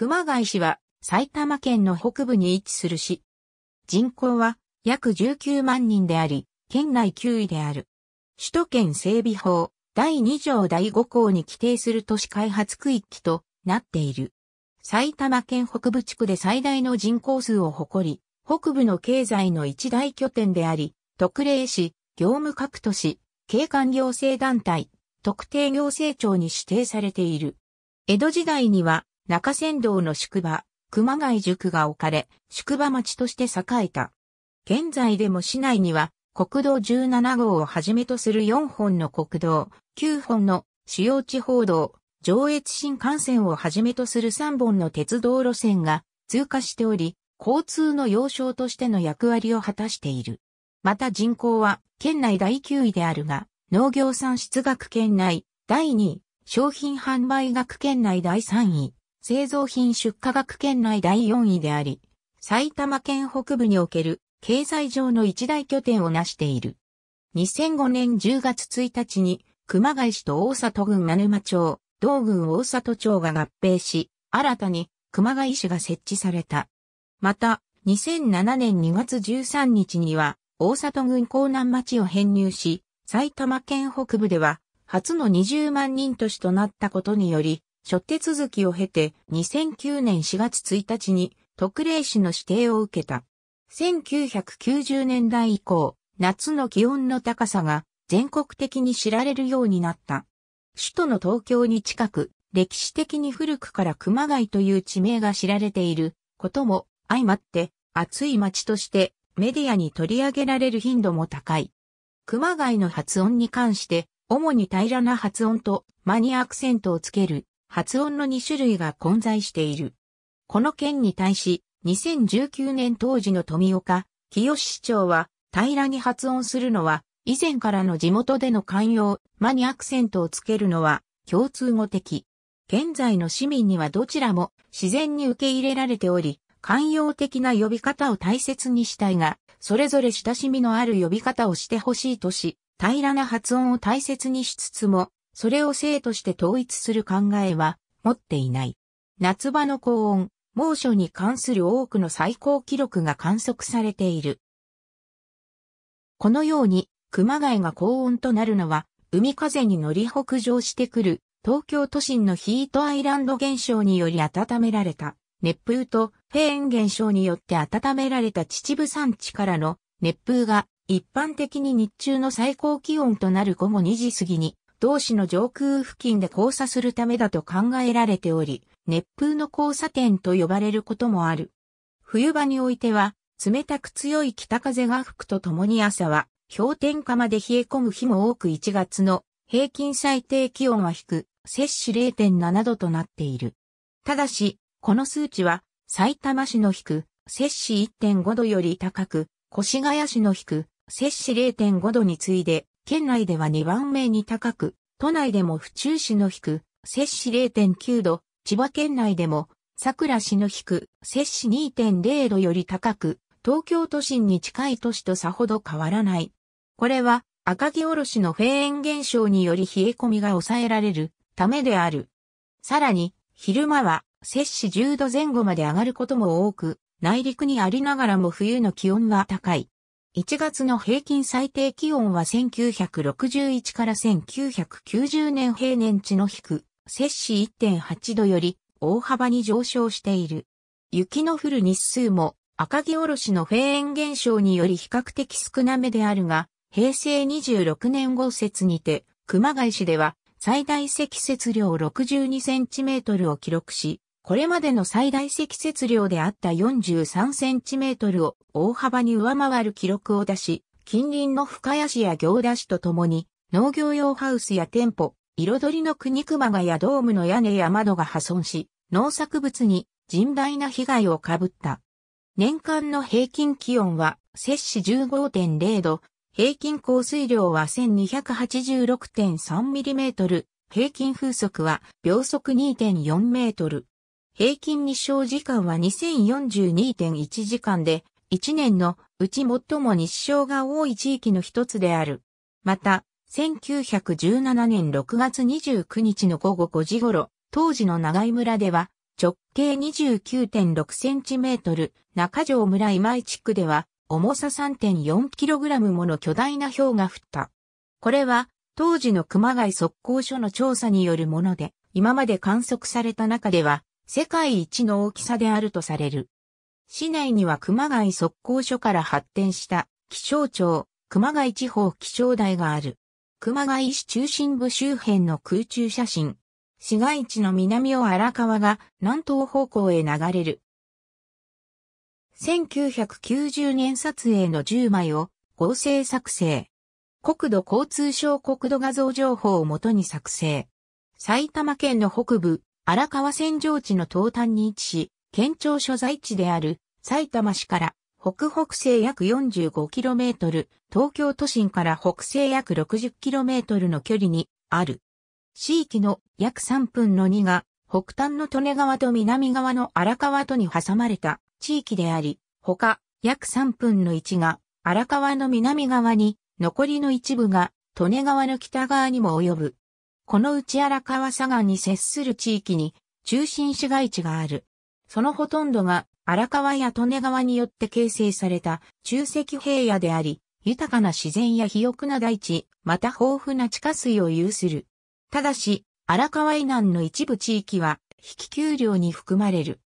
熊谷市は埼玉県の北部に位置する市。人口は約19万人であり、県内9位である。首都圏整備法第2条第5項に規定する都市開発区域となっている。埼玉県北部地区で最大の人口数を誇り、北部の経済の一大拠点であり、特例市、業務各都市、景観行政団体、特定行政庁に指定されている。江戸時代には中山道の宿場、熊谷宿が置かれ、宿場町として栄えた。現在でも市内には、国道17号をはじめとする4本の国道、9本の主要地方道、上越新幹線をはじめとする3本の鉄道路線が通過しており、交通の要衝としての役割を果たしている。また人口は県内第9位であるが、農業産出額県内第2位、商品販売額県内第3位、製造品出荷額県内第4位であり、埼玉県北部における経済上の一大拠点を成している。2005年10月1日に熊谷市と大里郡真沼町、同郡大里町が合併し、新たに熊谷市が設置された。また、2007年2月13日には大里郡江南町を編入し、埼玉県北部では初の20万人都市となったことにより、初手続きを経て2009年4月1日に特例市の指定を受けた。1990年代以降、夏の気温の高さが全国的に知られるようになった。首都の東京に近く、歴史的に古くから熊谷という地名が知られていることも相まって暑い街としてメディアに取り上げられる頻度も高い。熊谷の発音に関して主に平らな発音とマニアアクセントをつける発音の2種類が混在している。この件に対し、2019年当時の富岡、清市長は、平らに発音するのは、以前からの地元での寛容、間にアクセントをつけるのは、共通語的。現在の市民にはどちらも自然に受け入れられており、寛容的な呼び方を大切にしたいが、それぞれ親しみのある呼び方をしてほしいとし、平らな発音を大切にしつつも、それを生として統一する考えは持っていない。夏場の高温、猛暑に関する多くの最高記録が観測されている。このように、熊谷が高温となるのは、海風に乗り北上してくる東京都心のヒートアイランド現象により温められた熱風とフェーン現象によって温められた秩父山地からの熱風が一般的に日中の最高気温となる午後2時過ぎに同市の上空付近で交差するためだと考えられており、熱風の交差点と呼ばれることもある。冬場においては、冷たく強い北風が吹くとともに朝は、氷点下まで冷え込む日も多く1月の平均最低気温は低く、摂氏0.7度となっている。ただし、この数値は、埼玉市の低く、摂氏1.5度より高く、越谷市の低く、摂氏0.5度に次いで、県内では2番目に高く、都内でも府中市の低摂氏0.9度、千葉県内でも、桜市の低摂氏2.0度より高く、東京都心に近い都市とさほど変わらない。これは、赤城おろしのフェーン現象により冷え込みが抑えられるためである。さらに、昼間は摂氏10度前後まで上がることも多く、内陸にありながらも冬の気温は高い。1月の平均最低気温は1961から1990年平年値の低、摂氏1.8度より大幅に上昇している。雪の降る日数も赤城おろしのフェーン現象により比較的少なめであるが、平成26年豪節にて、熊谷市では最大積雪量62センチメートルを記録し、これまでの最大積雪量であった43センチメートルを大幅に上回る記録を出し、近隣の深谷市や行田市とともに、農業用ハウスや店舗、彩りの国熊谷ドームの屋根や窓が破損し、農作物に甚大な被害をかぶった。年間の平均気温は、摂氏15.0度、平均降水量は1 2 8 6 3トル、平均風速は秒速2.4メートル。平均日照時間は2042.1時間で、1年のうち最も日照が多い地域の一つである。また、1917年6月29日の午後5時頃、当時の長井村では、直径29.6センチメートル、中条村今井地区では、重さ3 4ラムもの巨大な氷が降った。これは、当時の熊谷測候所の調査によるもので、今まで観測された中では、世界一の大きさであるとされる。市内には熊谷速攻所から発展した気象庁、熊谷地方気象台がある。熊谷市中心部周辺の空中写真。市街地の南を荒川が南東方向へ流れる。1990年撮影の10枚を合成作成。国土交通省国土画像情報をもとに作成。埼玉県の北部、荒川線上地の東端に位置し、県庁所在地である埼玉市から北北西約 45km、東京都心から北西約 60km の距離にある。地域の約3分の2が北端の利根川と南側の荒川とに挟まれた地域であり、他約3分の1が荒川の南側に、残りの一部が利根川の北側にも及ぶ。このうち荒川砂岩に接する地域に中心市街地がある。そのほとんどが荒川や利根川によって形成された中石平野であり、豊かな自然や肥沃な大地、また豊富な地下水を有する。ただし、荒川以南の一部地域は、引き給料に含まれる。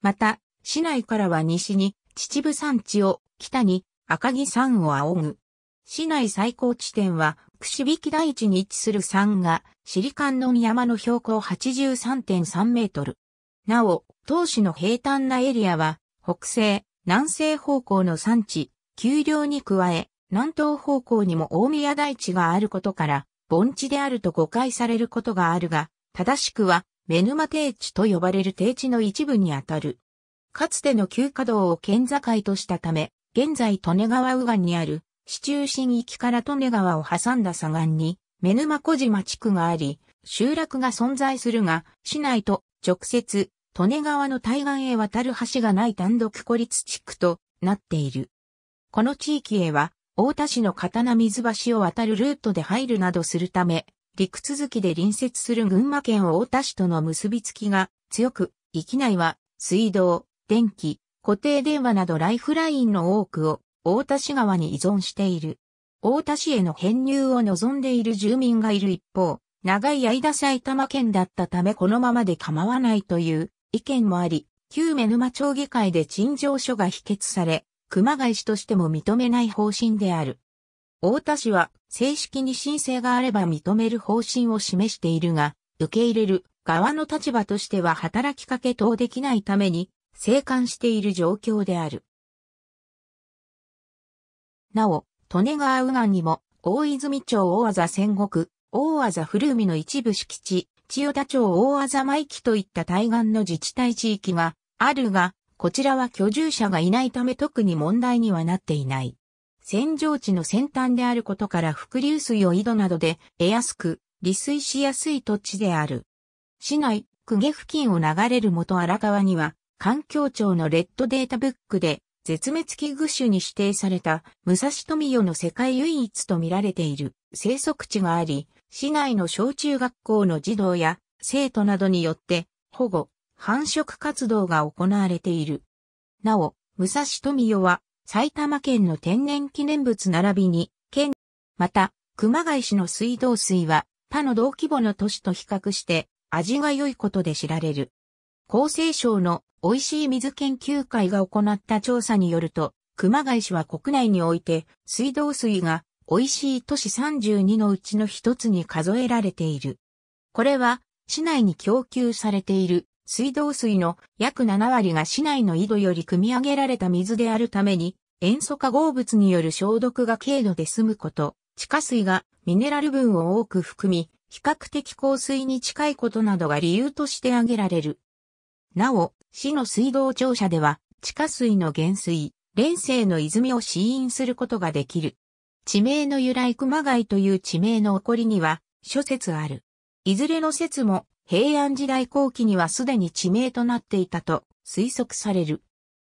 また、市内からは西に、秩父山地を、北に、赤城山を仰ぐ。市内最高地点は、串引き大地に位置する山が、シリンノ音山の標高83.3メートル。なお、当市の平坦なエリアは、北西、南西方向の産地、丘陵に加え、南東方向にも大宮台地があることから、盆地であると誤解されることがあるが、正しくは、目沼低地と呼ばれる低地の一部にあたる。かつての旧華道を県境としたため、現在利根川右岸にある、市中心域から利根川を挟んだ左岸に、目沼小島地区があり、集落が存在するが、市内と直接、利根川の対岸へ渡る橋がない単独孤立地区となっている。この地域へは、大田市の刀水橋を渡るルートで入るなどするため、陸続きで隣接する群馬県大田市との結びつきが強く、域内は水道、電気、固定電話などライフラインの多くを大田市側に依存している。大田市への編入を望んでいる住民がいる一方、長い間埼玉県だったためこのままで構わないという意見もあり、旧目沼町議会で陳情書が否決され、熊谷市としても認めない方針である。大田市は正式に申請があれば認める方針を示しているが、受け入れる側の立場としては働きかけ等できないために、生還している状況である。なお、利根川右岸にも、大泉町大字戦国、大字古海の一部敷地、千代田町大字舞木といった対岸の自治体地域があるが、こちらは居住者がいないため特に問題にはなっていない。扇状地の先端であることから伏流水を井戸などで得やすく、利水しやすい土地である。市内、久下付近を流れる元荒川には、環境庁のレッドデータブックで絶滅危惧種に指定された武蔵富代の世界唯一と見られている生息地があり、市内の小中学校の児童や生徒などによって保護、繁殖活動が行われている。なお、武蔵富代は埼玉県の天然記念物並びに、県、また、熊谷市の水道水は他の同規模の都市と比較して味が良いことで知られる。厚生省の美味しい水研究会が行った調査によると、熊谷市は国内において水道水が美味しい都市32のうちの一つに数えられている。これは市内に供給されている水道水の約7割が市内の井戸より汲み上げられた水であるために塩素化合物による消毒が軽度で済むこと、地下水がミネラル分を多く含み、比較的香水に近いことなどが理由として挙げられる。なお、市の水道庁舎では、地下水の減水、連生の泉を試飲することができる。地名の由来熊谷という地名の起こりには諸説ある。いずれの説も平安時代後期にはすでに地名となっていたと推測される。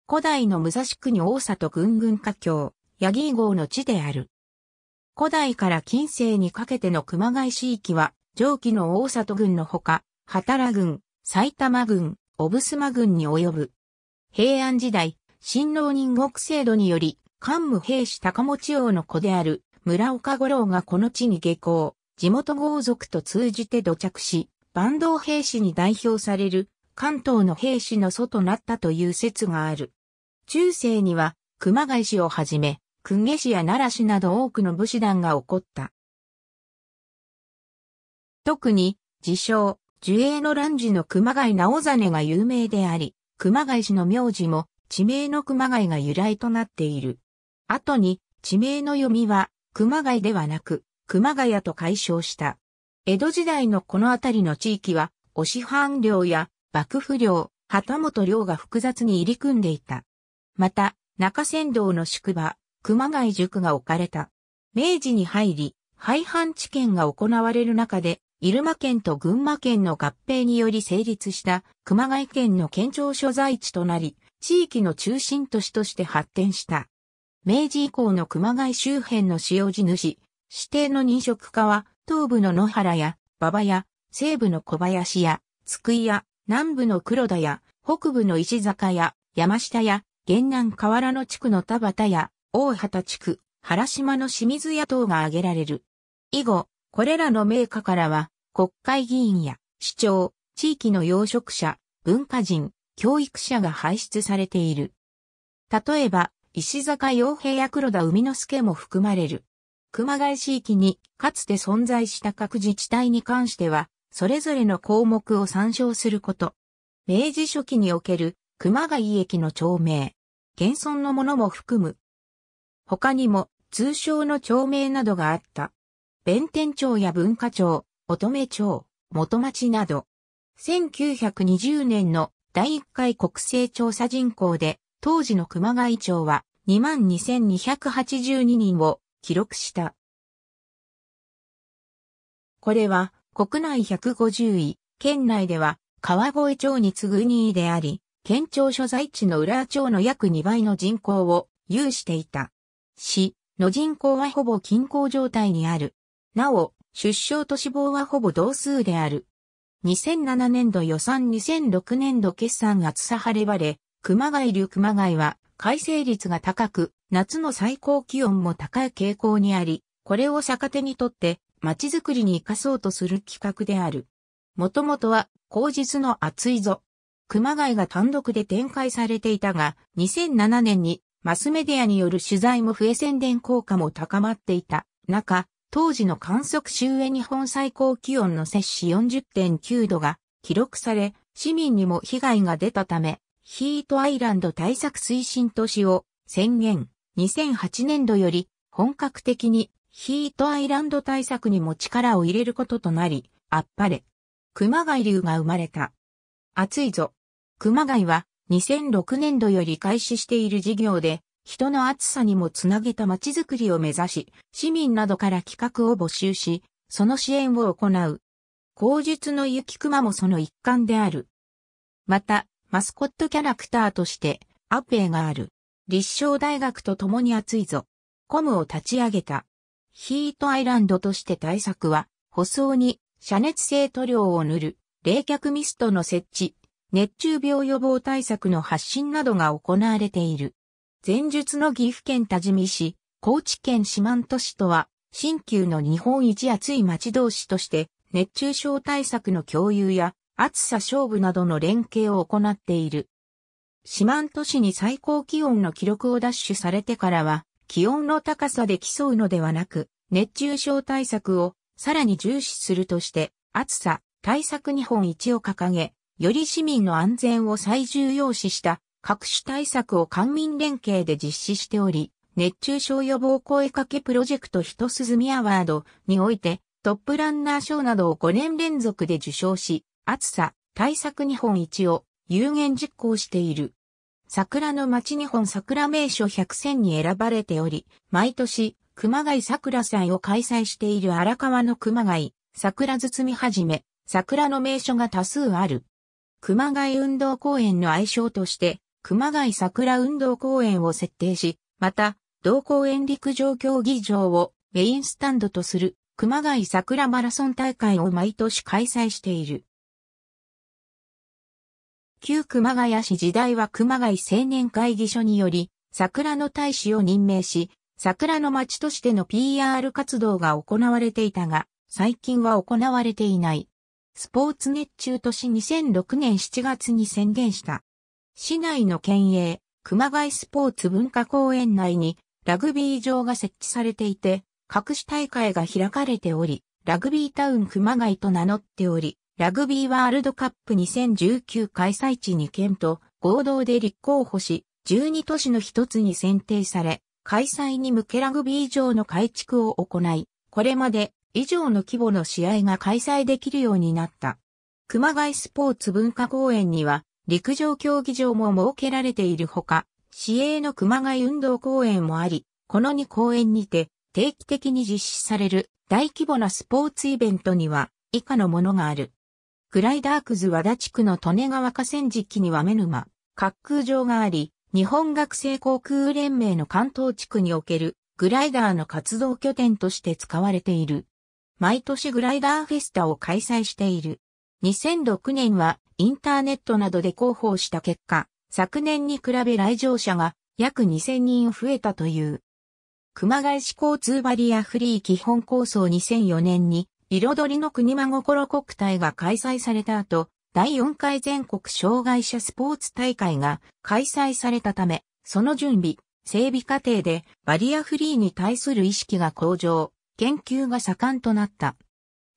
古代の武蔵国大里軍軍華僑、ヤギー号の地である。古代から近世にかけての熊谷市域は上記の大里軍のほか、畑良郡、埼玉郡、オブスマ軍に及ぶ。平安時代、新郎人国制度により、官武兵士高持王の子である村岡五郎がこの地に下校、地元豪族と通じて土着し、坂東兵士に代表される関東の兵士の祖となったという説がある。中世には熊谷氏をはじめ、久下氏や奈良氏など多くの武士団が起こった。特に、自称、樹影の乱時の熊谷直実が有名であり、熊谷氏の名字も地名の熊谷が由来となっている。後に地名の読みは熊谷ではなく熊谷と解消した。江戸時代のこの辺りの地域は、師藩領や幕府領、旗本領が複雑に入り組んでいた。また、中山道の宿場、熊谷塾が置かれた。明治に入り、廃藩置県が行われる中で、入間県と群馬県の合併により成立した熊谷県の県庁所在地となり、地域の中心都市として発展した。明治以降の熊谷周辺の使用地主、指定の認食家は、東部の野原や、馬場や、西部の小林や、津久井や、南部の黒田や、北部の石坂や、山下や、源南河原の地区の田畑や、大畑地区、原島の清水屋等が挙げられる。以後、これらの名家からは、国会議員や市長、地域の養殖者、文化人、教育者が輩出されている。例えば、石坂洋平や黒田海之助も含まれる。熊谷市域にかつて存在した各自治体に関しては、それぞれの項目を参照すること。明治初期における熊谷駅の町名、現存のものも含む。他にも通称の町名などがあった。弁天町や文化庁、乙女町、元町など、1920年の第1回国勢調査人口で、当時の熊谷町は22,282人を記録した。これは国内150位、県内では川越町に次ぐ2位であり、県庁所在地の浦和町の約2倍の人口を有していた。市の人口はほぼ均衡状態にある。なお、出生と死亡はほぼ同数である。2007年度予算2006年度決算がつさはればれ、熊谷流熊谷は改正率が高く、夏の最高気温も高い傾向にあり、これを逆手にとって街づくりに活かそうとする企画である。もともとは、口実の暑いぞ。熊谷が単独で展開されていたが、2007年にマスメディアによる取材も増え宣伝効果も高まっていた中、当時の観測周辺日本最高気温の摂氏40.9度が記録され、市民にも被害が出たため、ヒートアイランド対策推進都市を宣言、2008年度より本格的にヒートアイランド対策にも力を入れることとなり、あっぱれ。熊谷流が生まれた。暑いぞ。熊谷は2006年度より開始している事業で、人の暑さにもつなげた街づくりを目指し、市民などから企画を募集し、その支援を行う。口述の雪熊もその一環である。また、マスコットキャラクターとして、アペーがある。立正大学と共に熱いぞ。コムを立ち上げた。ヒートアイランドとして対策は、舗装に遮熱性塗料を塗る、冷却ミストの設置、熱中病予防対策の発信などが行われている。前述の岐阜県多治見市、高知県四万都市とは、新旧の日本一暑い町同士として、熱中症対策の共有や、暑さ勝負などの連携を行っている。四万都市に最高気温の記録を奪取されてからは、気温の高さで競うのではなく、熱中症対策をさらに重視するとして、暑さ対策日本一を掲げ、より市民の安全を最重要視した各種対策を官民連携で実施しており、熱中症予防声かけプロジェクト一とすずみアワードにおいて、トップランナー賞などを5年連続で受賞し、暑さ、対策日本一を有言実行している。桜の町日本桜名所100選に選ばれており、毎年、熊谷桜祭を開催している荒川の熊谷、桜包みはじめ、桜の名所が多数ある。熊谷運動公園の愛称として、熊谷桜運動公園を設定し、また、同公園陸上競技場をメインスタンドとする熊谷桜マラソン大会を毎年開催している。旧熊谷市時代は熊谷青年会議所により、桜の大使を任命し、桜の町としての PR 活動が行われていたが、最近は行われていない。スポーツ熱中都市2006年7月に宣言した。市内の県営、熊谷スポーツ文化公園内にラグビー場が設置されていて、各種大会が開かれており、ラグビータウン熊谷と名乗っており、ラグビーワールドカップ2019開催地2県と合同で立候補し、12都市の一つに選定され、開催に向けラグビー場の改築を行い、これまで以上の規模の試合が開催できるようになった。熊谷スポーツ文化公園には陸上競技場も設けられているほか、市営の熊谷運動公園もあり、この2公園にて定期的に実施される大規模なスポーツイベントには以下のものがある。グライダークズ和田地区の利根川河川敷には目沼、滑空場があり、日本学生航空連盟の関東地区におけるグライダーの活動拠点として使われている。毎年グライダーフェスタを開催している。2006年はインターネットなどで広報した結果、昨年に比べ来場者が約2000人増えたという。熊谷市交通バリアフリー基本構想2004年に、彩りの国間心国体が開催された後、第4回全国障害者スポーツ大会が開催されたため、その準備、整備過程でバリアフリーに対する意識が向上、研究が盛んとなった。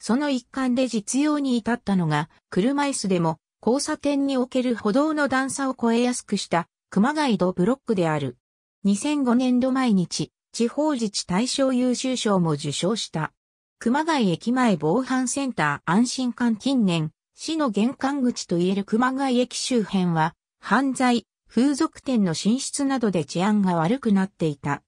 その一環で実用に至ったのが、車椅子でも交差点における歩道の段差を超えやすくした熊谷道ブロックである。2005年度毎日、地方自治対象優秀賞も受賞した。熊谷駅前防犯センター安心館近年、市の玄関口といえる熊谷駅周辺は、犯罪、風俗店の進出などで治安が悪くなっていた。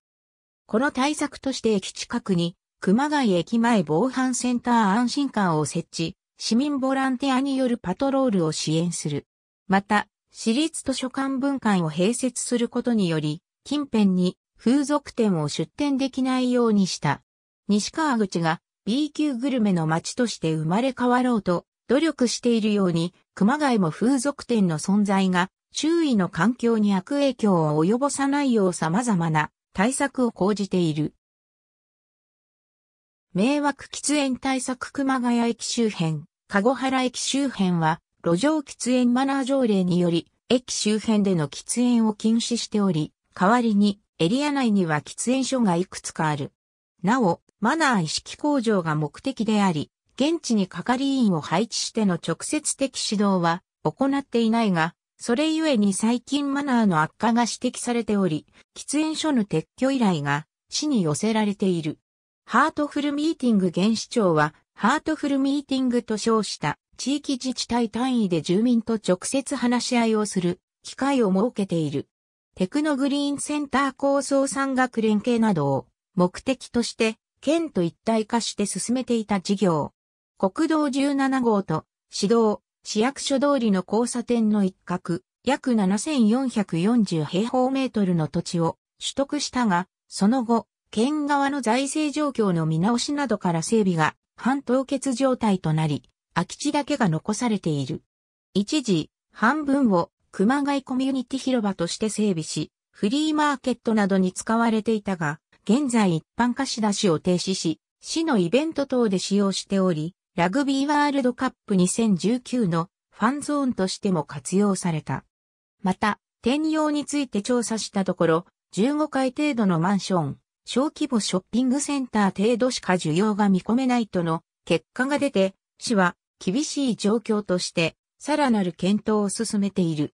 この対策として駅近くに熊谷駅前防犯センター安心館を設置、市民ボランティアによるパトロールを支援する。また、市立図書館分館を併設することにより、近辺に風俗店を出店できないようにした。西川口が B 級グルメの街として生まれ変わろうと努力しているように、熊谷も風俗店の存在が周囲の環境に悪影響を及ぼさないよう様々な対策を講じている。迷惑喫煙対策熊谷駅周辺、籠原駅周辺は、路上喫煙マナー条例により、駅周辺での喫煙を禁止しており、代わりに、エリア内には喫煙所がいくつかある。なお、マナー意識向上が目的であり、現地に係員を配置しての直接的指導は行っていないが、それゆえに最近マナーの悪化が指摘されており、喫煙所の撤去依頼が市に寄せられている。ハートフルミーティング現市長は、ハートフルミーティングと称した地域自治体単位で住民と直接話し合いをする機会を設けている。テクノグリーンセンター構想産学連携などを目的として県と一体化して進めていた事業。国道17号と市道、市役所通りの交差点の一角、約7440平方メートルの土地を取得したが、その後、県側の財政状況の見直しなどから整備が半凍結状態となり、空き地だけが残されている。一時、半分を熊谷コミュニティ広場として整備し、フリーマーケットなどに使われていたが、現在一般貸し出しを停止し、市のイベント等で使用しており、ラグビーワールドカップ2019のファンゾーンとしても活用された。また、転用について調査したところ、15階程度のマンション、小規模ショッピングセンター程度しか需要が見込めないとの結果が出て、市は厳しい状況として、さらなる検討を進めている。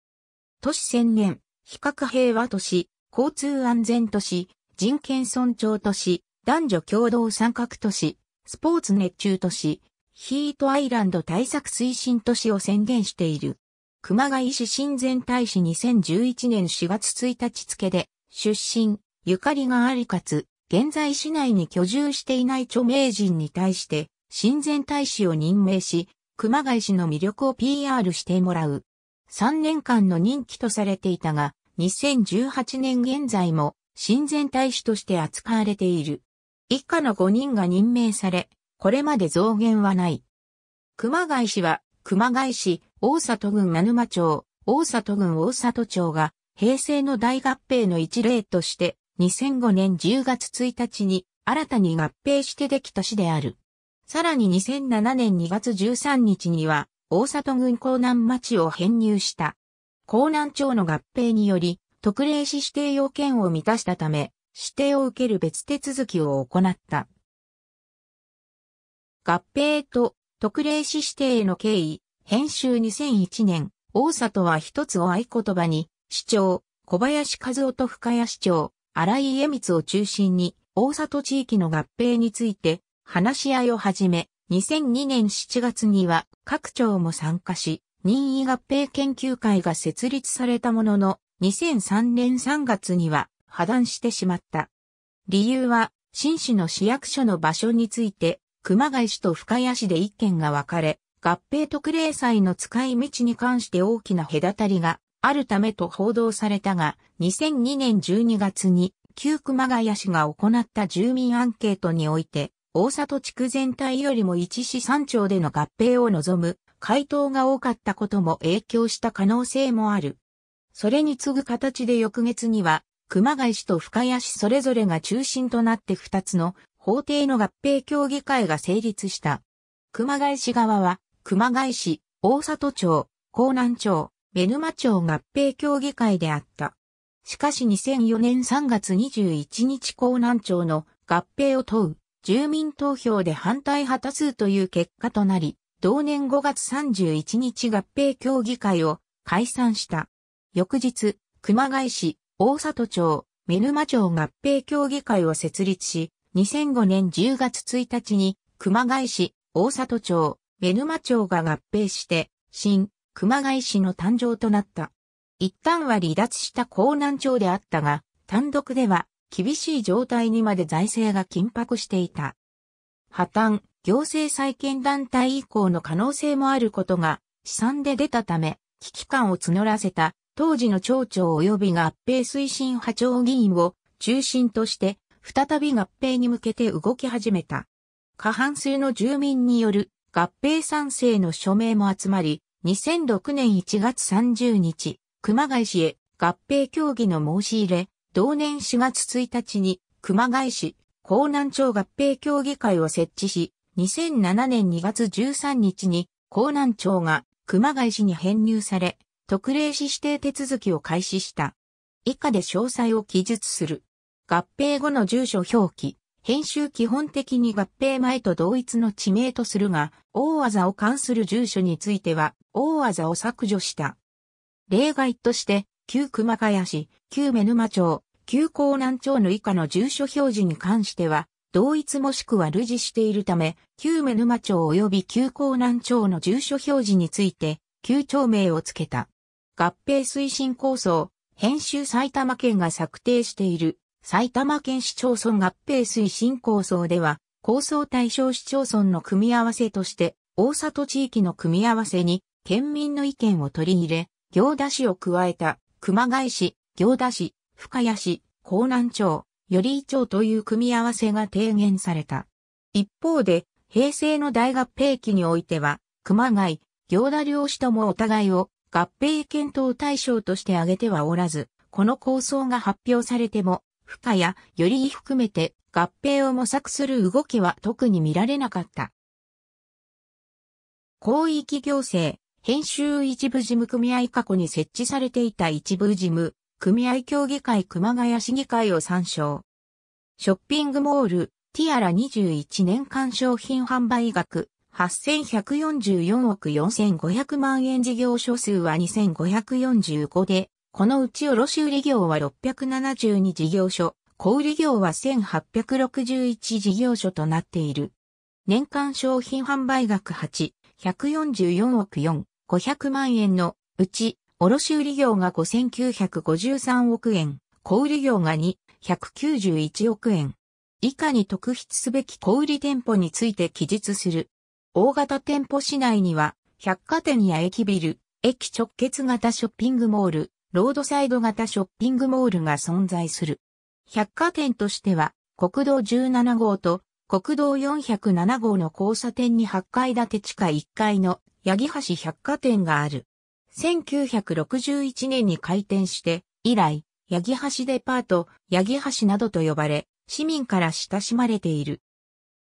都市宣言、比較平和都市、交通安全都市、人権尊重都市、男女共同参画都市、スポーツ熱中都市、ヒートアイランド対策推進都市を宣言している。熊谷市親善大使2011年4月1日付で、出身、ゆかりがありかつ、現在市内に居住していない著名人に対して、親善大使を任命し、熊谷市の魅力を PR してもらう。3年間の任期とされていたが、2018年現在も、親善大使として扱われている。以下の5人が任命され、これまで増減はない。熊谷市は、熊谷市、大里郡真沼町、大里郡大里町が、平成の大合併の一例として、2005年10月1日に新たに合併してできた市である。さらに2007年2月13日には、大里郡江南町を編入した。江南町の合併により、特例市指定要件を満たしたため、指定を受ける別手続きを行った。合併と特例市指定の経緯、編集2001年、大里は一つを合言葉に、市長、小林和夫と深谷市長、荒井家光を中心に、大里地域の合併について、話し合いを始め、2002年7月には各庁も参加し、任意合併研究会が設立されたものの、2003年3月には破断してしまった。理由は、新市の市役所の場所について、熊谷市と深谷市で意見が分かれ、合併特例祭の使い道に関して大きな隔たりがあるためと報道されたが、2002年12月に旧熊谷市が行った住民アンケートにおいて、大里地区全体よりも一市三町での合併を望む回答が多かったことも影響した可能性もある。それに次ぐ形で翌月には、熊谷市と深谷市それぞれが中心となって2つの法定の合併協議会が成立した。熊谷市側は、熊谷市、大里町、江南町、ヌ沼町合併協議会であった。しかし2004年3月21日港南町の合併を問う住民投票で反対派多数という結果となり、同年5月31日合併協議会を解散した。翌日、熊谷市、大里町、ヌ沼町合併協議会を設立し、2005年10月1日に熊谷市、大里町、ヌ沼町が合併して、新、熊谷市の誕生となった。一旦は離脱した江南町であったが、単独では厳しい状態にまで財政が緊迫していた。破綻、行政再建団体以降の可能性もあることが試算で出たため、危機感を募らせた当時の町長及び合併推進派町議員を中心として、再び合併に向けて動き始めた。過半数の住民による合併賛成の署名も集まり、2006年1月30日、熊谷市へ合併協議の申し入れ、同年4月1日に熊谷市江南町合併協議会を設置し、2007年2月13日に江南町が熊谷市に編入され、特例市指定手続きを開始した。以下で詳細を記述する。合併後の住所表記。編集基本的に合併前と同一の地名とするが、大技を関する住所については、大技を削除した。例外として、旧熊谷市、旧目沼町、旧江南町の以下の住所表示に関しては、同一もしくは類似しているため、旧目沼町及び旧江南町の住所表示について、旧町名を付けた。合併推進構想、編集埼玉県が策定している埼玉県市町村合併推進構想では、構想対象市町村の組み合わせとして、大里地域の組み合わせに、県民の意見を取り入れ、行田市を加えた、熊谷市、行田市、深谷市、江南町、寄居町という組み合わせが提言された。一方で、平成の大合併期においては、熊谷、行田両市ともお互いを合併検討対象として挙げてはおらず、この構想が発表されても、負荷やより含めて合併を模索する動きは特に見られなかった。広域行政、編集一部事務組合過去に設置されていた一部事務、組合協議会熊谷市議会を参照。ショッピングモール、ティアラ21年間商品販売額、8144億4500万円事業所数は2545で、このうち卸売業は672事業所、小売業は1861事業所となっている。年間商品販売額8、144億4、500万円のうち、卸売業が5953億円、小売業が2、191億円。以下に特筆すべき小売店舗について記述する。大型店舗市内には、百貨店や駅ビル、駅直結型ショッピングモール、ロードサイド型ショッピングモールが存在する。百貨店としては、国道17号と国道407号の交差点に8階建て地下1階の八木橋百貨店がある。1961年に開店して、以来、八木橋デパート、八木橋などと呼ばれ、市民から親しまれている。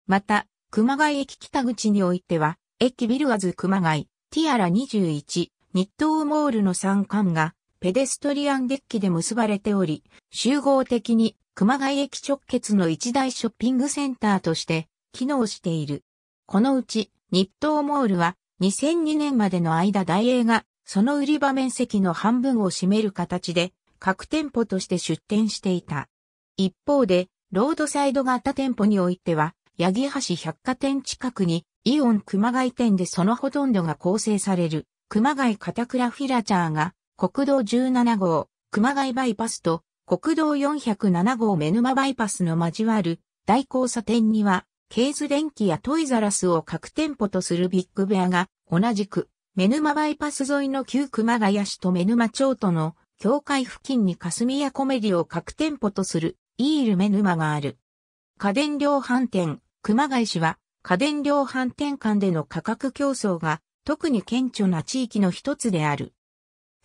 また、熊谷駅北口においては、駅ビルアズ熊谷、ティアラ21、日東モールの3館がペデストリアンデッキで結ばれており、集合的に熊谷駅直結の一大ショッピングセンターとして機能している。このうち日東モールは2002年までの間大英がその売り場面積の半分を占める形で各店舗として出店していた。一方でロードサイド型店舗においては八木橋百貨店近くにイオン熊谷店でそのほとんどが構成される熊谷片倉フィラチャーが国道17号、熊谷バイパスと国道407号目沼バイパスの交わる大交差点には、ケーズ電機やトイザラスを各店舗とするビッグベアが、同じく、目沼バイパス沿いの旧熊谷市と目沼町との境界付近に霞屋コメディを各店舗とするイール目沼がある。家電量販店、熊谷市は家電量販店間での価格競争が特に顕著な地域の一つである。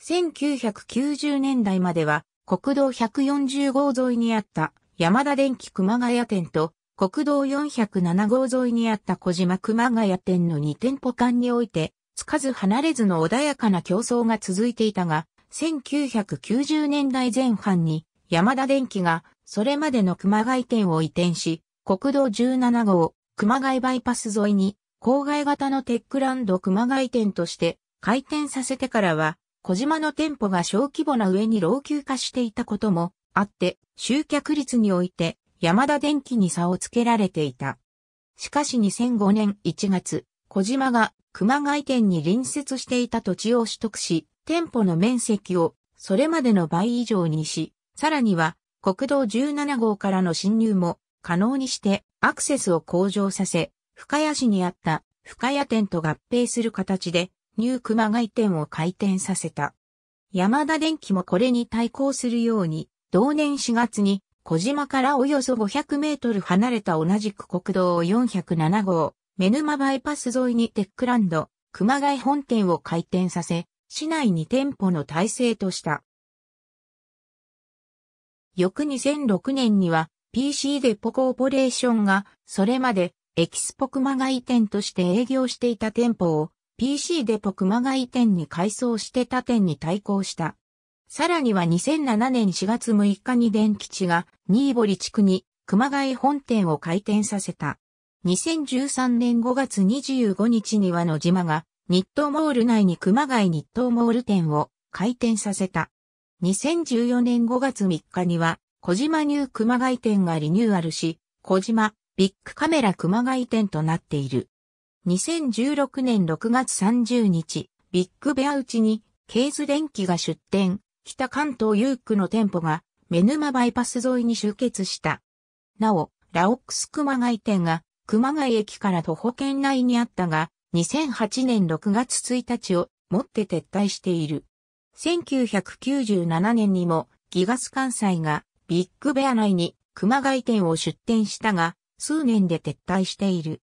1990年代までは国道140号沿いにあった山田電機熊谷店と国道407号沿いにあった小島熊谷店の2店舗間において、つかず離れずの穏やかな競争が続いていたが、1990年代前半に山田電機がそれまでの熊谷店を移転し、国道17号熊谷バイパス沿いに郊外型のテックランド熊谷店として開店させてからは小島の店舗が小規模な上に老朽化していたこともあって、集客率において、山田電機に差をつけられていた。しかし2005年1月、小島が熊谷店に隣接していた土地を取得し、店舗の面積をそれまでの倍以上にし、さらには国道17号からの侵入も可能にしてアクセスを向上させ、深谷市にあった深谷店と合併する形でニュー熊谷店を開店させた。山田電機もこれに対抗するように、同年4月に小島からおよそ500メートル離れた同じく国道407号、目沼バイパス沿いにテックランド、熊谷本店を開店させ、市内に店舗の体制とした。翌2006年には PC デポコーポレーションがそれまでエキスポ熊谷店として営業していた店舗を PC デポ熊谷店に改装して他店に対抗した。さらには2007年4月6日に電吉が新堀地区に熊谷本店を開店させた。2013年5月25日には野島が日東モール内に熊谷日東モール店を開店させた。2014年5月3日には小島ニュー熊谷店がリニューアルし、小島ビッグカメラ熊谷店となっている。2016年6月30日、ビッグベアうちに、ケーズ電機が出店、北関東ユークの店舗が、目沼バイパス沿いに集結した。なお、ラオックス熊谷店が、熊谷駅から徒歩圏内にあったが、2008年6月1日をもって撤退している。1997年にも、ギガス関西が、ビッグベア内に熊谷店を出店したが、数年で撤退している。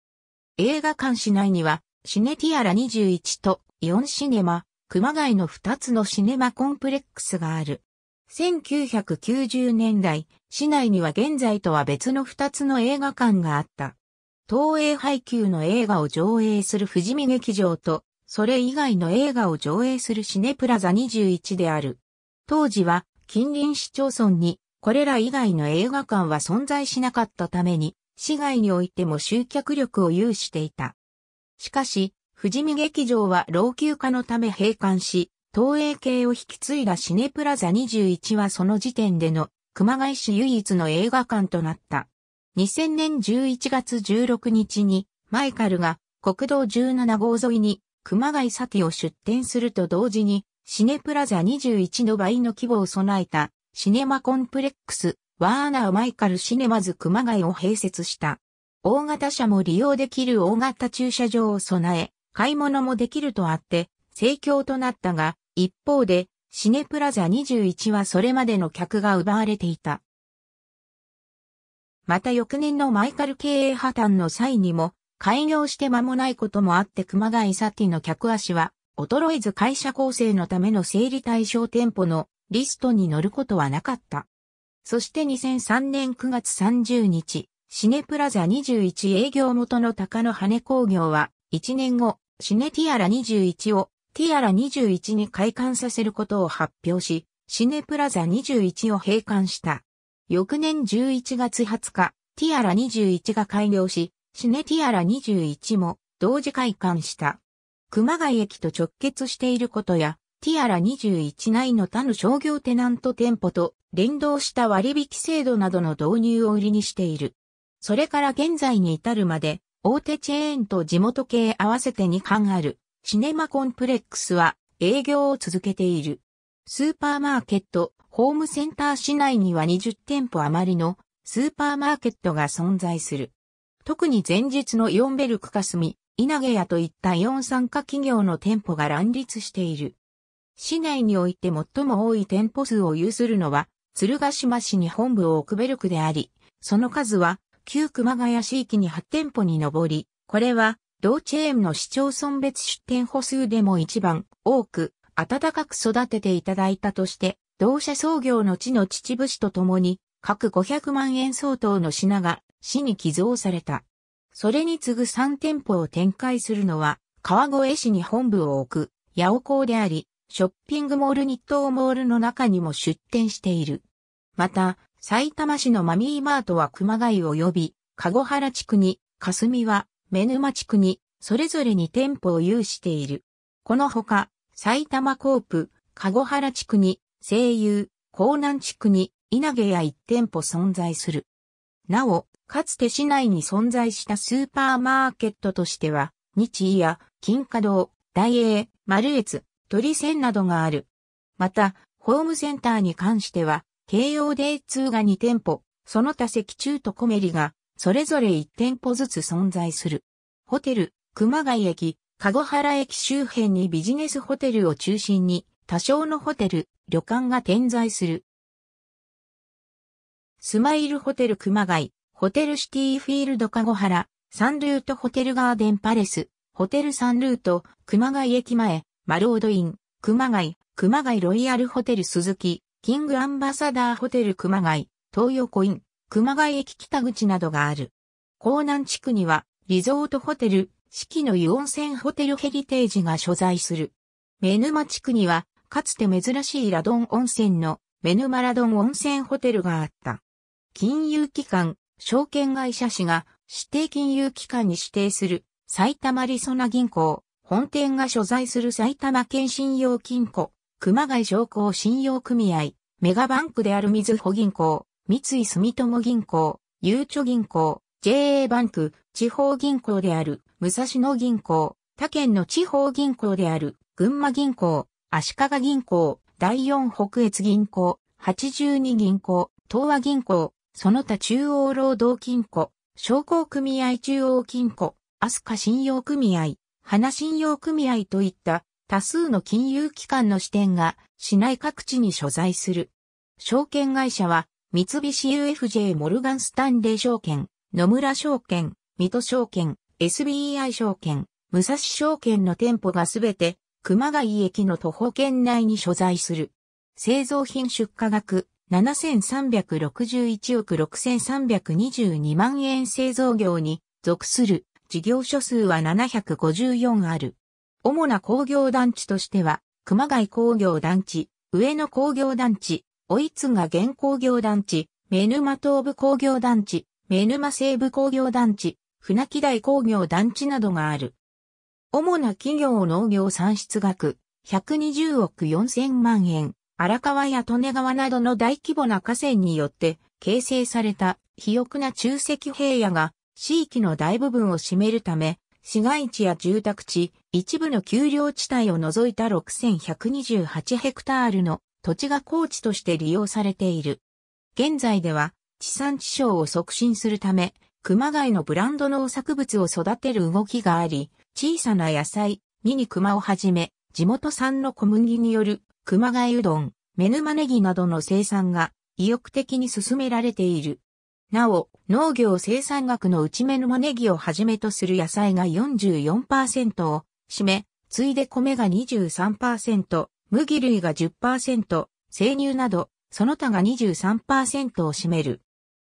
映画館市内には、シネティアラ21とイオンシネマ、熊谷の2つのシネマコンプレックスがある。1990年代、市内には現在とは別の2つの映画館があった。東映配給の映画を上映する富士見劇場と、それ以外の映画を上映するシネプラザ21である。当時は近隣市町村にこれら以外の映画館は存在しなかったために、市外においても集客力を有していた。しかし、富士見劇場は老朽化のため閉館し、東映系を引き継いだシネプラザ21はその時点での熊谷市唯一の映画館となった。2000年11月16日にマイカルが国道17号沿いに熊谷ィを出展すると同時にシネプラザ21の倍の規模を備えたシネマコンプレックスワーナー・マイカル・シネマズ熊谷を併設した。大型車も利用できる大型駐車場を備え、買い物もできるとあって、盛況となったが、一方で、シネプラザ21はそれまでの客が奪われていた。また翌年のマイカル経営破綻の際にも、開業して間もないこともあって熊谷サティの客足は、衰えず会社構成のための整理対象店舗のリストに乗ることはなかった。そして2003年9月30日、シネプラザ21営業元の高野羽工業は、1年後、シネティアラ21を、ティアラ21に開館させることを発表し、シネプラザ21を閉館した。翌年11月20日、ティアラ21が開業し、シネティアラ21も同時開館した。熊谷駅と直結していることや、ティアラ21内の他の商業テナント店舗と連動した割引制度などの導入を売りにしている。それから現在に至るまで、大手チェーンと地元系合わせて2巻ある、シネマコンプレックスは営業を続けている。スーパーマーケット、ホームセンター市内には20店舗余りのスーパーマーケットが存在する。特に前日のイオンベルクカスミ、稲毛屋といったイオン参加企業の店舗が乱立している。市内において最も多い店舗数を有するのは、鶴ヶ島市に本部を置くベルクであり、その数は旧熊谷市域に8店舗に上り、これは同チェーンの市町村別出店歩数でも一番多く暖かく育てていただいたとして、同社創業の地の秩父市とともに、各500万円相当の品が市に寄贈された。それに次ぐ3店舗を展開するのは、川越市に本部を置く、八尾港であり、ショッピングモール日東モールの中にも出店している。また、埼玉市のマミーマートは熊谷及び、籠原地区に、霞は、目沼地区に、それぞれに店舗を有している。このほか、埼玉コープ、籠原地区に、西友、江南地区に、稲毛や一店舗存在する。なお、かつて市内に存在したスーパーマーケットとしては、日夜、や、金華堂、大英、丸越、鳥線などがある。また、ホームセンターに関しては、京王デイ2が2店舗、その他石中とコメリが、それぞれ1店舗ずつ存在する。ホテル、熊谷駅、籠原駅周辺にビジネスホテルを中心に、多少のホテル、旅館が点在する。スマイルホテル熊谷、ホテルシティフィールド籠原、サンルートホテルガーデンパレス、ホテルサンルート、熊谷駅前、マロードイン、熊谷、熊谷ロイヤルホテル鈴木、キングアンバサダーホテル熊谷、東横イン、熊谷駅北口などがある。江南地区には、リゾートホテル、四季の湯温泉ホテルヘリテージが所在する。目沼地区には、かつて珍しいラドン温泉の、目沼ラドン温泉ホテルがあった。金融機関、証券会社士が指定金融機関に指定する埼玉リソナ銀行、本店が所在する埼玉県信用金庫、熊谷商工信用組合、メガバンクである水穂銀行、三井住友銀行、ゆうちょ銀行、JA バンク、地方銀行である、武蔵野銀行、他県の地方銀行である、群馬銀行、足利銀行、第四北越銀行、八十二銀行、東和銀行、その他中央労働金庫、商工組合中央金庫、アスカ信用組合、花信用組合といった多数の金融機関の支店が市内各地に所在する。証券会社は三菱 UFJ モルガンスタンレー証券、野村証券、水戸証券、SBI 証券、武蔵証券の店舗がすべて熊谷駅の徒歩圏内に所在する。製造品出荷額7361億6322万円製造業に属する事業所数は754ある。主な工業団地としては、熊谷工業団地、上野工業団地、追津賀原工業団地、目沼東部工業団地、目沼西部工業団地、船木台工業団地などがある。主な企業農業産出額、120億4000万円、荒川や利根川などの大規模な河川によって形成された肥沃な中石平野が地域の大部分を占めるため、市街地や住宅地、一部の丘陵地帯を除いた6128ヘクタールの土地が高地として利用されている。現在では地産地消を促進するため、熊谷のブランド農作物を育てる動きがあり、小さな野菜、ミニクマをはじめ、地元産の小麦による熊谷うどん、目沼ネギなどの生産が意欲的に進められている。なお、農業生産額の内目沼ネギをはじめとする野菜が44%を占め、次いで米が23%、麦類が10%、生乳など、その他が23%を占める。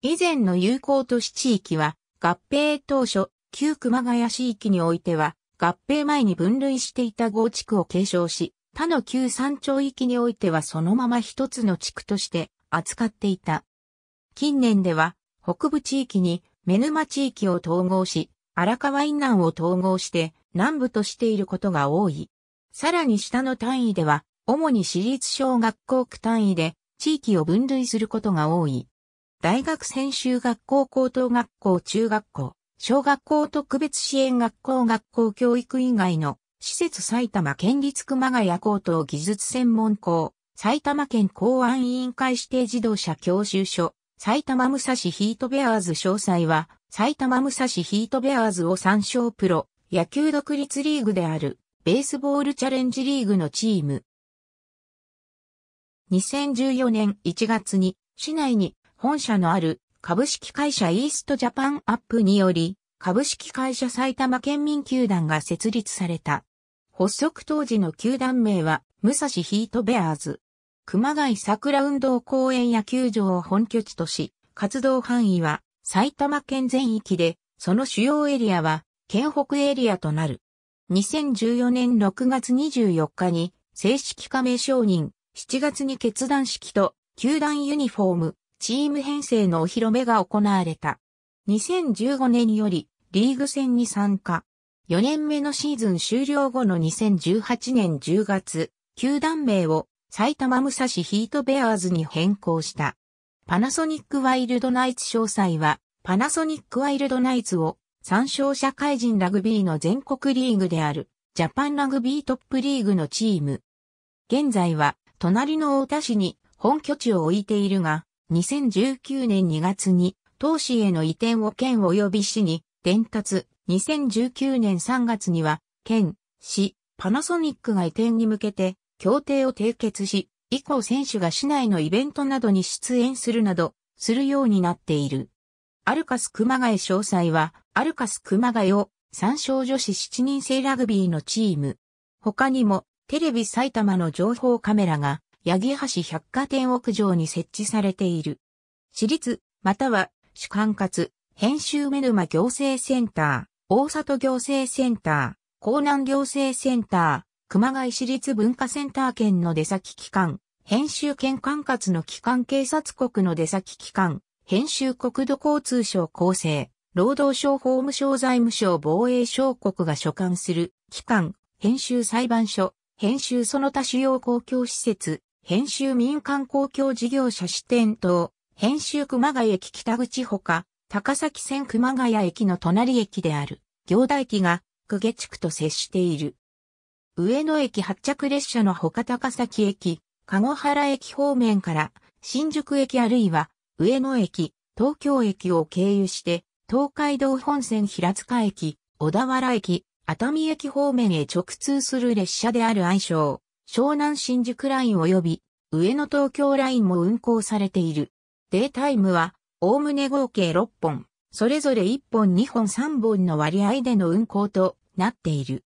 以前の友好都市地域は、合併当初、旧熊谷市域においては、合併前に分類していた合地区を継承し、他の旧山頂域においてはそのまま一つの地区として扱っていた。近年では、北部地域に目沼地域を統合し、荒川以南を統合して南部としていることが多い。さらに下の単位では、主に私立小学校区単位で地域を分類することが多い。大学専修学校高等学校中学校、小学校特別支援学校学校教育以外の施設埼玉県立熊谷高等技術専門校、埼玉県公安委員会指定自動車教習所、埼玉武蔵ヒートベアーズ詳細は、埼玉武蔵ヒートベアーズを参照プロ、野球独立リーグである、ベースボールチャレンジリーグのチーム。2014年1月に、市内に本社のある株式会社イーストジャパンアップにより、株式会社埼玉県民球団が設立された。発足当時の球団名は、武蔵ヒートベアーズ。熊谷桜運動公園野球場を本拠地とし、活動範囲は埼玉県全域で、その主要エリアは県北エリアとなる。2014年6月24日に正式加盟承認、7月に決断式と球団ユニフォーム、チーム編成のお披露目が行われた。2015年よりリーグ戦に参加。4年目のシーズン終了後の2018年10月、球団名を埼玉武蔵ヒートベアーズに変更した。パナソニックワイルドナイツ詳細は、パナソニックワイルドナイツを参照社会人ラグビーの全国リーグである、ジャパンラグビートップリーグのチーム。現在は、隣の太田市に本拠地を置いているが、2019年2月に、当市への移転を県及び市に伝達、2019年3月には、県、市、パナソニックが移転に向けて、協定を締結し、以降選手が市内のイベントなどに出演するなど、するようになっている。アルカス熊谷詳細は、アルカス熊谷を参照女子7人制ラグビーのチーム。他にも、テレビ埼玉の情報カメラが、八木橋百貨店屋上に設置されている。私立、または、主管轄、編集メルマ行政センター、大里行政センター、江南行政センター、熊谷市立文化センター県の出先機関、編集県管轄の機関警察国の出先機関、編集国土交通省構成、労働省法務省財務省防衛省国が所管する、機関、編集裁判所、編集その他主要公共施設、編集民間公共事業者支店等、編集熊谷駅北口ほか、高崎線熊谷駅の隣駅である、行田駅が、区下地区と接している。上野駅発着列車の他高崎駅、籠原駅方面から新宿駅あるいは上野駅、東京駅を経由して東海道本線平塚駅、小田原駅、熱海駅方面へ直通する列車である愛称、湘南新宿ライン及び上野東京ラインも運行されている。データイムは、おおむね合計6本、それぞれ1本2本3本の割合での運行となっている。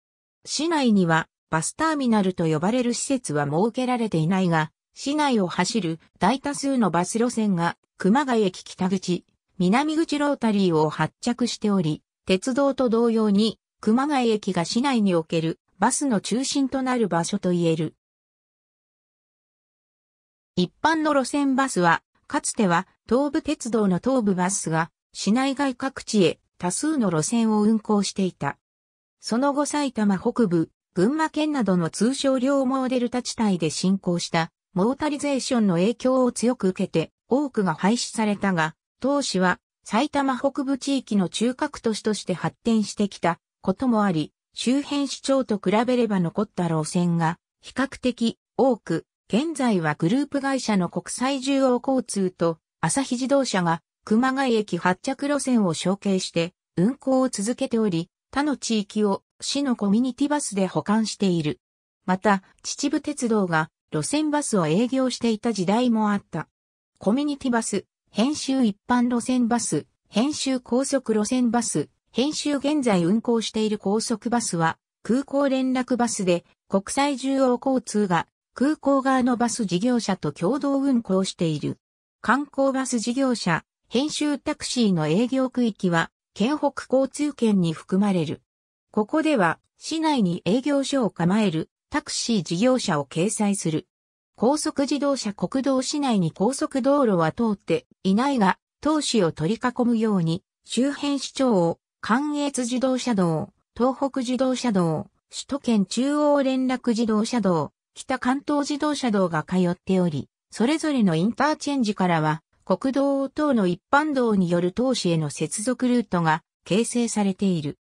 市内にはバスターミナルと呼ばれる施設は設けられていないが、市内を走る大多数のバス路線が熊谷駅北口、南口ロータリーを発着しており、鉄道と同様に熊谷駅が市内におけるバスの中心となる場所と言える。一般の路線バスは、かつては東武鉄道の東武バスが市内外各地へ多数の路線を運行していた。その後埼玉北部、群馬県などの通称両モデルタ地帯で進行したモータリゼーションの影響を強く受けて多くが廃止されたが、当時は埼玉北部地域の中核都市として発展してきたこともあり、周辺市長と比べれば残った路線が比較的多く、現在はグループ会社の国際重要交通と朝日自動車が熊谷駅発着路線を承継して運行を続けており、他の地域を市のコミュニティバスで保管している。また、秩父鉄道が路線バスを営業していた時代もあった。コミュニティバス、編集一般路線バス、編集高速路線バス、編集現在運行している高速バスは、空港連絡バスで、国際重要交通が空港側のバス事業者と共同運行している。観光バス事業者、編集タクシーの営業区域は、県北交通圏に含まれる。ここでは、市内に営業所を構えるタクシー事業者を掲載する。高速自動車国道市内に高速道路は通っていないが、当市を取り囲むように、周辺市長を関越自動車道、東北自動車道、首都圏中央連絡自動車道、北関東自動車道が通っており、それぞれのインターチェンジからは、国道等の一般道による当市への接続ルートが形成されている。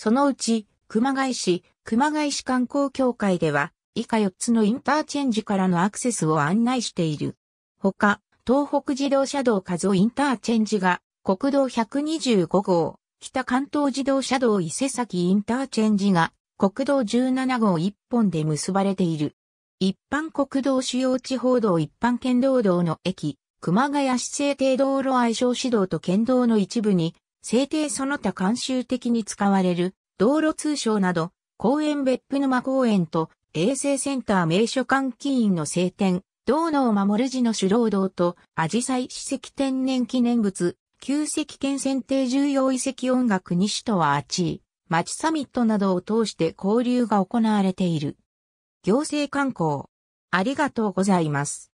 そのうち、熊谷市、熊谷市観光協会では、以下4つのインターチェンジからのアクセスを案内している。ほか、東北自動車道加増インターチェンジが、国道125号、北関東自動車道伊勢崎インターチェンジが、国道17号1本で結ばれている。一般国道主要地方道一般県道道の駅、熊谷市政定道路愛称市道と県道の一部に制定その他慣習的に使われる道路通称など、公園別府沼公園と衛生センター名所監禁員の聖典、道能守る寺の主労道と、紫陽花史跡天然記念物、旧石県選定重要遺跡音楽西とはあちい、町サミットなどを通して交流が行われている。行政観光。ありがとうございます。